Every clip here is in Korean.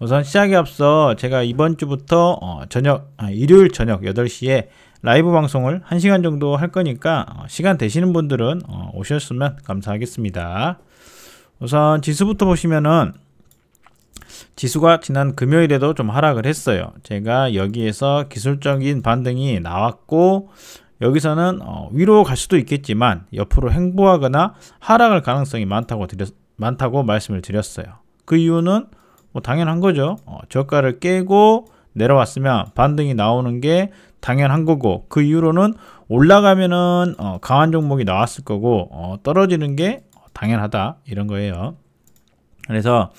우선 시작에 앞서 제가 이번 주부터 어, 저녁 아, 일요일 저녁 8시에 라이브 방송을 1시간 정도 할 거니까 어, 시간 되시는 분들은 어, 오셨으면 감사하겠습니다. 우선 지수부터 보시면은 지수가 지난 금요일에도 좀 하락을 했어요. 제가 여기에서 기술적인 반등이 나왔고 여기서는 어, 위로 갈 수도 있겠지만 옆으로 횡보하거나 하락할 가능성이 많다고 드렸, 많다고 말씀을 드렸어요. 그 이유는 뭐 당연한 거죠. 어, 저가를 깨고 내려왔으면 반등이 나오는 게 당연한 거고 그 이후로는 올라가면은 어, 강한 종목이 나왔을 거고 어, 떨어지는 게 당연하다 이런 거예요. 그래서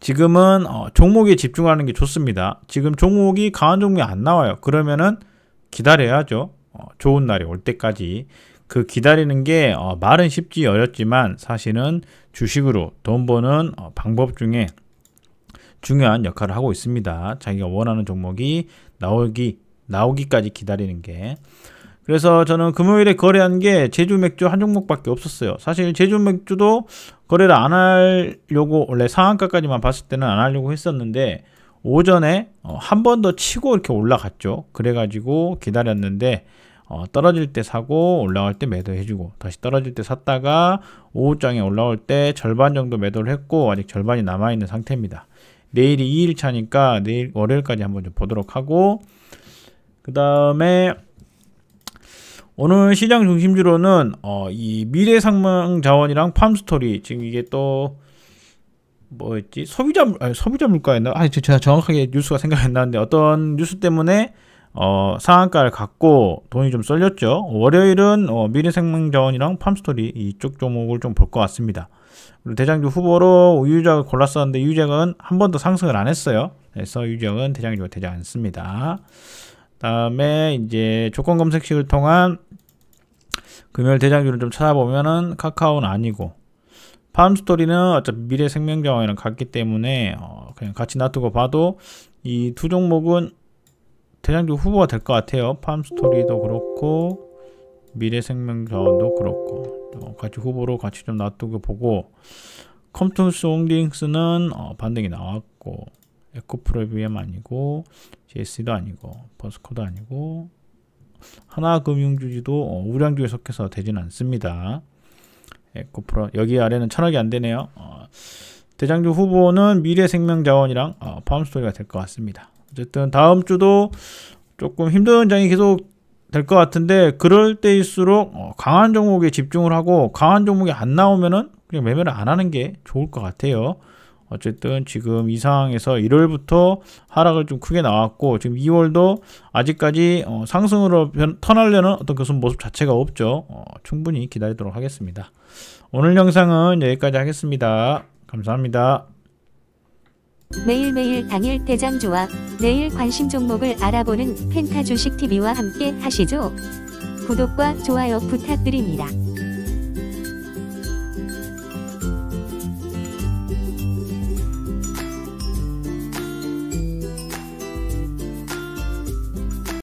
지금은 어, 종목에 집중하는 게 좋습니다. 지금 종목이 강한 종목이 안 나와요. 그러면은 기다려야죠. 어, 좋은 날이 올 때까지 그 기다리는 게 어, 말은 쉽지 어렵지만 사실은 주식으로 돈 버는 어, 방법 중에 중요한 역할을 하고 있습니다. 자기가 원하는 종목이 나오기 나오기까지 기다리는 게 그래서 저는 금요일에 거래한 게 제주 맥주 한 종목밖에 없었어요. 사실 제주 맥주도 거래를 안 하려고 원래 상한가까지만 봤을 때는 안 하려고 했었는데 오전에 어, 한번 더 치고 이렇게 올라갔죠. 그래가지고 기다렸는데 어, 떨어질 때 사고 올라갈때 매도해주고 다시 떨어질 때 샀다가 오후장에 올라올 때 절반 정도 매도를 했고 아직 절반이 남아있는 상태입니다. 내일이 2일차니까 내일 월요일까지 한번 좀 보도록 하고 그 다음에 오늘 시장 중심주로는 어, 이 미래 상망 자원이랑 팜스토리 지금 이게 또 뭐였지 소비자 아니, 소비자 물가였나? 아니 제가 정확하게 뉴스가 생각이 안 나는데 어떤 뉴스 때문에 어, 상한가를 갖고 돈이 좀 쏠렸죠. 월요일은 어, 미래생명자원이랑 팜스토리 이쪽 종목을 좀 볼 것 같습니다. 그리고 대장주 후보로 우유작을 골랐었는데 유유작은 한 번도 상승을 안 했어요. 그래서 유유작은 대장주가 되지 않습니다. 다음에 이제 조건 검색식을 통한 금요일 대장주를 좀 찾아보면은 카카오는 아니고 팜스토리는 어차피 미래생명자원이랑 같기 때문에 어, 그냥 같이 놔두고 봐도 이 두 종목은 대장주 후보가 될 것 같아요. 팜스토리도 그렇고 미래생명자원도 그렇고 어, 같이 후보로 같이 좀 놔두고 보고 컴투스 홀딩스는 어, 반등이 나왔고 에코프로비엠 아니고 JS도 아니고 버스코도 아니고 하나금융주지도 어, 우량주에 속해서 되진 않습니다. 에코프로 여기 아래는 천억이 안 되네요. 어, 대장주 후보는 미래생명자원이랑 어, 팜스토리가 될 것 같습니다. 어쨌든 다음 주도 조금 힘든 장이 계속 될 것 같은데 그럴 때일수록 어, 강한 종목에 집중을 하고 강한 종목이 안 나오면은 그냥 매매를 안 하는 게 좋을 것 같아요. 어쨌든 지금 이 상황에서 1월부터 하락을 좀 크게 나왔고 지금 2월도 아직까지 어 상승으로 변, 턴하려는 어떤 그런 모습 자체가 없죠. 어 충분히 기다리도록 하겠습니다. 오늘 영상은 여기까지 하겠습니다. 감사합니다. 매일매일 당일 대장주와 내일 관심 종목을 알아보는 펜타주식TV와 함께 하시죠. 구독과 좋아요 부탁드립니다.